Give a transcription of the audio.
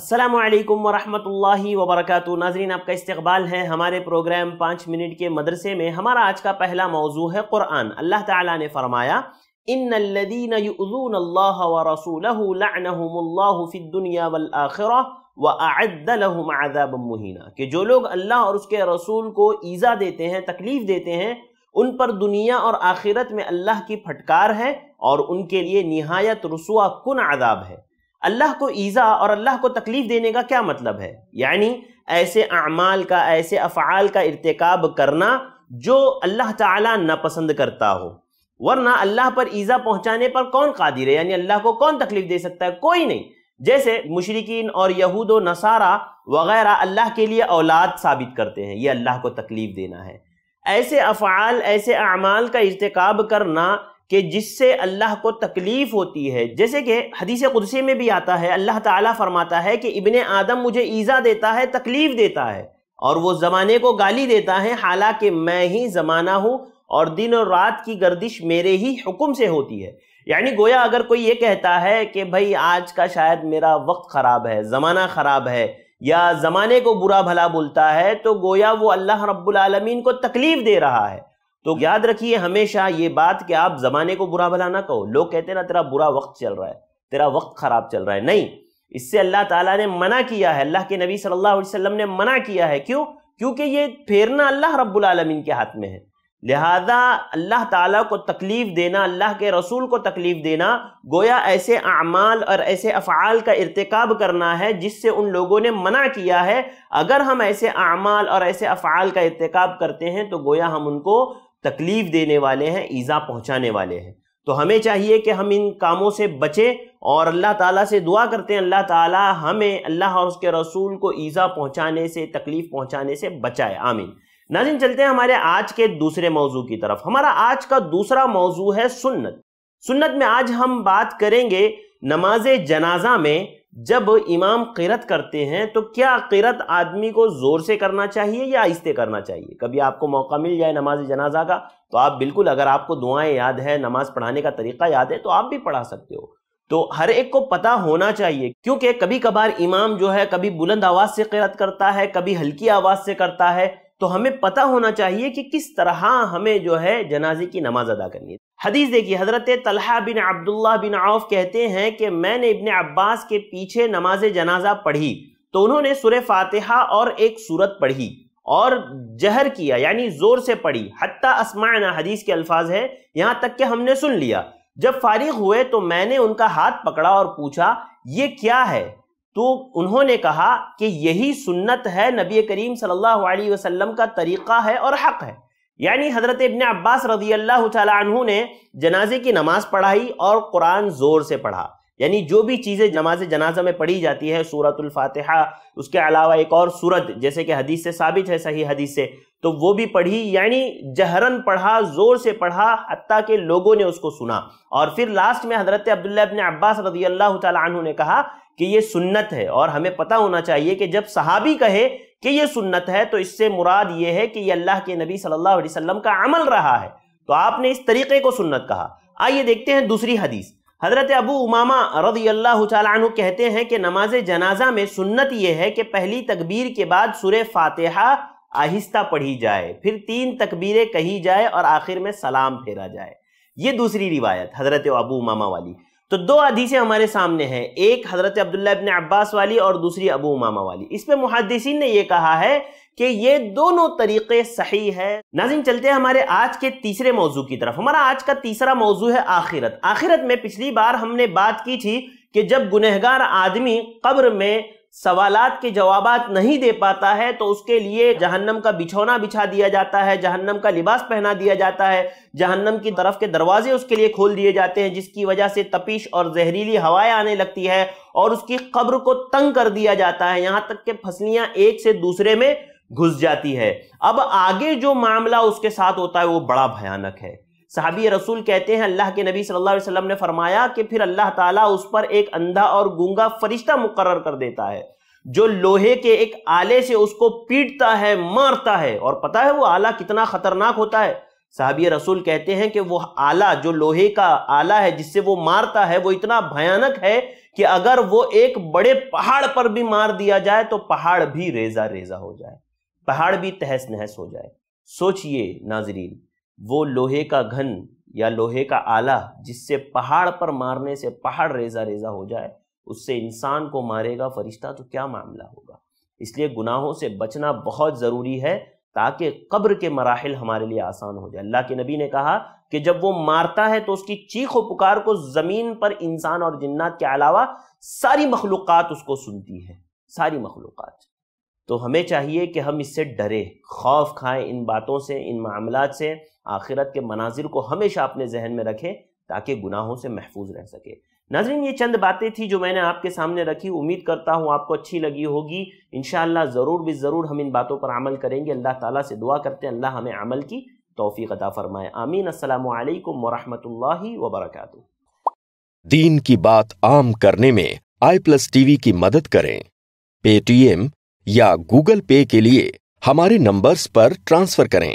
असलम वरहमल वबरक नाजरीन आपका इस्तबाल है हमारे प्रोग्राम पाँच मिनट के मदरसे में हमारा आज का पहला मौजू है क़ुरान अल्लाह ताला ने फरमाया इन लदीन यूज़ून अल्लाह व रसूलहुल्लाफ़िदुनिया वलआखिर व आदलहमादाब मुहिना कि जो लोग अल्लाह और उसके रसूल को ईज़ा देते हैं तकलीफ़ देते हैं उन पर दुनिया और आखिरत में अल्लाह की फटकार है और उनके लिए नहायत रसुआ कन आदाब है अल्लाह को ईज़ा और अल्लाह को तकलीफ़ देने का क्या मतलब है यानी ऐसे अमाल का ऐसे अफ़ाल का इरतकब करना जो अल्लाह ताला करता हो वरना अल्लाह पर ईज़ा पहुंचाने पर कौन कादिर है यानी अल्लाह को कौन तकलीफ़ दे सकता है कोई नहीं जैसे मुशरकिन और यहूद नसारा वगैरह अल्लाह के लिए औलाद साबित करते हैं ये अल्लाह को तकलीफ़ देना है ऐसे अफ़ाल ऐसे अमाल का इरतकब करना कि जिससे अल्लाह को तकलीफ़ होती है जैसे कि हदीस कुदसी में भी आता है अल्लाह ताला फरमाता है कि इबन आदम मुझे ईज़ा देता है तकलीफ़ देता है और वो ज़माने को गाली देता है हालांकि मैं ही ज़माना हूँ और दिन और रात की गर्दिश मेरे ही हुक्म से होती है यानी गोया अगर कोई ये कहता है कि भाई आज का शायद मेरा वक्त ख़राब है ज़माना ख़राब है या ज़माने को बुरा भला बोलता है तो गोया वो अल्लाह रब्बुल रबालमीन को तकलीफ़ दे रहा है तो याद रखिए हमेशा ये बात कि आप जमाने को बुरा भला ना कहो लोग कहते हैं ना तेरा बुरा वक्त चल रहा है तेरा वक्त खराब चल रहा है नहीं इससे अल्लाह ताला ने मना किया है अल्लाह के नबी सल्लल्लाहु अलैहि वसल्लम ने मना किया है क्यों क्योंकि ये फेरना अल्लाह रब्बुल आलमीन के हाथ में है लिहाजा अल्लाह ताला को तकलीफ़ देना अल्लाह के रसूल को तकलीफ़ देना गोया ऐसे अमाल और ऐसे अफ़ाल का इरतकब करना है जिससे उन लोगों ने मना किया है अगर हम ऐसे अमाल और ऐसे अफ़ाल का इरतकब करते हैं तो गोया हम उनको तकलीफ देने वाले हैं ईज़ा पहुंचाने वाले हैं तो हमें चाहिए कि हम इन कामों से बचें और अल्लाह ताला से दुआ करते हैं अल्लाह ताला हमें अल्लाह और उसके रसूल को ईज़ा पहुंचाने से तकलीफ़ पहुंचाने से बचाए आमीन नाजिन चलते हैं हमारे आज के दूसरे मौजू की तरफ हमारा आज का दूसरा मौजू है सुन्नत सुन्नत में आज हम बात करेंगे नमाज जनाजा में जब इमाम किरत करते हैं तो क्या किरत आदमी को ज़ोर से करना चाहिए या आहिस्ते करना चाहिए कभी आपको मौका मिल जाए नमाज जनाजा का तो आप बिल्कुल अगर आपको दुआएं याद है नमाज पढ़ाने का तरीका याद है तो आप भी पढ़ा सकते हो तो हर एक को पता होना चाहिए क्योंकि कभी कभार इमाम जो है कभी बुलंद आवाज़ से किरत करता है कभी हल्की आवाज़ से करता है तो हमें पता होना चाहिए कि किस तरह हमें जो है जनाजे की नमाज अदा करनी है हदीस देखिए हजरत तलहा बिन अब्दुल्ला बिन आउफ कहते हैं कि मैंने इबन अब्बास के पीछे नमाज जनाजा पढ़ी तो उन्होंने सुर फातिहा और एक सूरत पढ़ी और जहर किया यानी जोर से पढ़ी हत्ता असमाना हदीस के अल्फाज है यहाँ तक कि हमने सुन लिया जब फारिग हुए तो मैंने उनका हाथ पकड़ा और पूछा ये क्या है तो उन्होंने कहा कि यही सुन्नत है नबी करीम सल्लल्लाहु अलैहि वसल्लम का तरीका है और हक है यानी हज़रत इबन अब्बास रजी अल्लाह तु ने जनाजे की नमाज़ पढ़ाई और कुरान ज़ोर से पढ़ा यानी जो भी चीज़ें नमाज जनाजा में पढ़ी जाती है सूरतुल उसके अलावा एक और सूरत जैसे कि हदीस से साबित है सही हदीस से तो वो भी पढ़ी यानी जहरन पढ़ा ज़ोर से पढ़ा हती के लोगों ने उसको सुना और फिर लास्ट में हज़रत अब्दुल्ला अबन अब्बास रजी अल्लाह तु ने कहा कि ये सुन्नत है और हमें पता होना चाहिए कि जब सहाबी कहे कि ये सुन्नत है तो इससे मुराद ये है कि ये अल्लाह के नबी सल्लल्लाहु अलैहि वसल्लम का अमल रहा है तो आपने इस तरीके को सुन्नत कहा आइए देखते हैं दूसरी हदीस हज़रत अबू उमामा रदी अल्लाह तु कहते हैं कि नमाज जनाजा में सुन्नत यह है कि पहली तकबीर के बाद सुर फातिहा आहिस्ता पढ़ी जाए फिर तीन तकबीरें कही जाए और आखिर में सलाम फेरा जाए ये दूसरी रिवायत हज़रत अबू उमामा वाली तो दो हदीसें हमारे सामने हैं एक हज़रत अब्दुल्ला इबन अब्बास वाली और दूसरी अबू उमामा वाली इस पर मुहदसिन ने यह कहा है कि ये दोनों तरीक़े सही है नाजिन चलते हैं हमारे आज के तीसरे मौजू की तरफ हमारा आज का तीसरा मौजू है आखिरत आखिरत में पिछली बार हमने बात की थी कि जब गुनहगार आदमी कब्र में सवालत के जवाब नहीं दे पाता है तो उसके लिए जहन्नम का बिछौना बिछा दिया जाता है जहन्नम का लिबास पहना दिया जाता है जहन्नम की तरफ के दरवाजे उसके लिए खोल दिए जाते हैं जिसकी वजह से तपिश और जहरीली हवाएं आने लगती है और उसकी कब्र को तंग कर दिया जाता है यहां तक कि फसलियां एक से दूसरे में घुस जाती है अब आगे जो मामला उसके साथ होता है वो बड़ा भयानक है सहाबी रसूल कहते हैं अल्लाह के नबी सल्लल्लाहु अलैहि वसल्लम ने फरमाया कि फिर अल्लाह ताला उस पर एक अंधा और गूंगा फरिश्ता मुकर कर देता है जो लोहे के एक आले से उसको पीटता है मारता है और पता है वो आला कितना खतरनाक होता है साहबी रसूल कहते हैं कि वो आला जो लोहे का आला है जिससे वो मारता है वो इतना भयानक है कि अगर वो एक बड़े पहाड़ पर भी मार दिया जाए तो पहाड़ भी रेजा रेजा हो जाए पहाड़ भी तहस नहस हो जाए सोचिए नाजरीन वो लोहे का घन या लोहे का आला जिससे पहाड़ पर मारने से पहाड़ रेजा रेजा हो जाए उससे इंसान को मारेगा फरिश्ता तो क्या मामला होगा इसलिए गुनाहों से बचना बहुत ज़रूरी है ताकि कब्र के मराहल हमारे लिए आसान हो जाए अल्लाह के नबी ने कहा कि जब वो मारता है तो उसकी चीख और पुकार को ज़मीन पर इंसान और जन्नात के अलावा सारी मखलूक़ उसको सुनती है सारी मखलूक़ तो हमें चाहिए कि हम इससे डरे खौफ खाएं इन बातों से इन मामला से आखिरत के मनाजिर को हमेशा अपने जहन में रखें ताकि गुनाहों से महफूज रह सके नाजरीन ये चंद बातें थी जो मैंने आपके सामने रखी उम्मीद करता हूँ आपको अच्छी लगी होगी इन ज़रूर भी ज़रूर हम इन बातों पर अमल करेंगे अल्लाह ताला से दुआ करते हैं अल्लाह हमें अमल की तोफ़ी अदा फ़रमाए आमीन असल वरहमल वबरक दीन की बात आम करने में आई प्लस टीवी की मदद करें पेटीएम या गूगल पे के लिए हमारे नंबर्स पर ट्रांसफ़र करें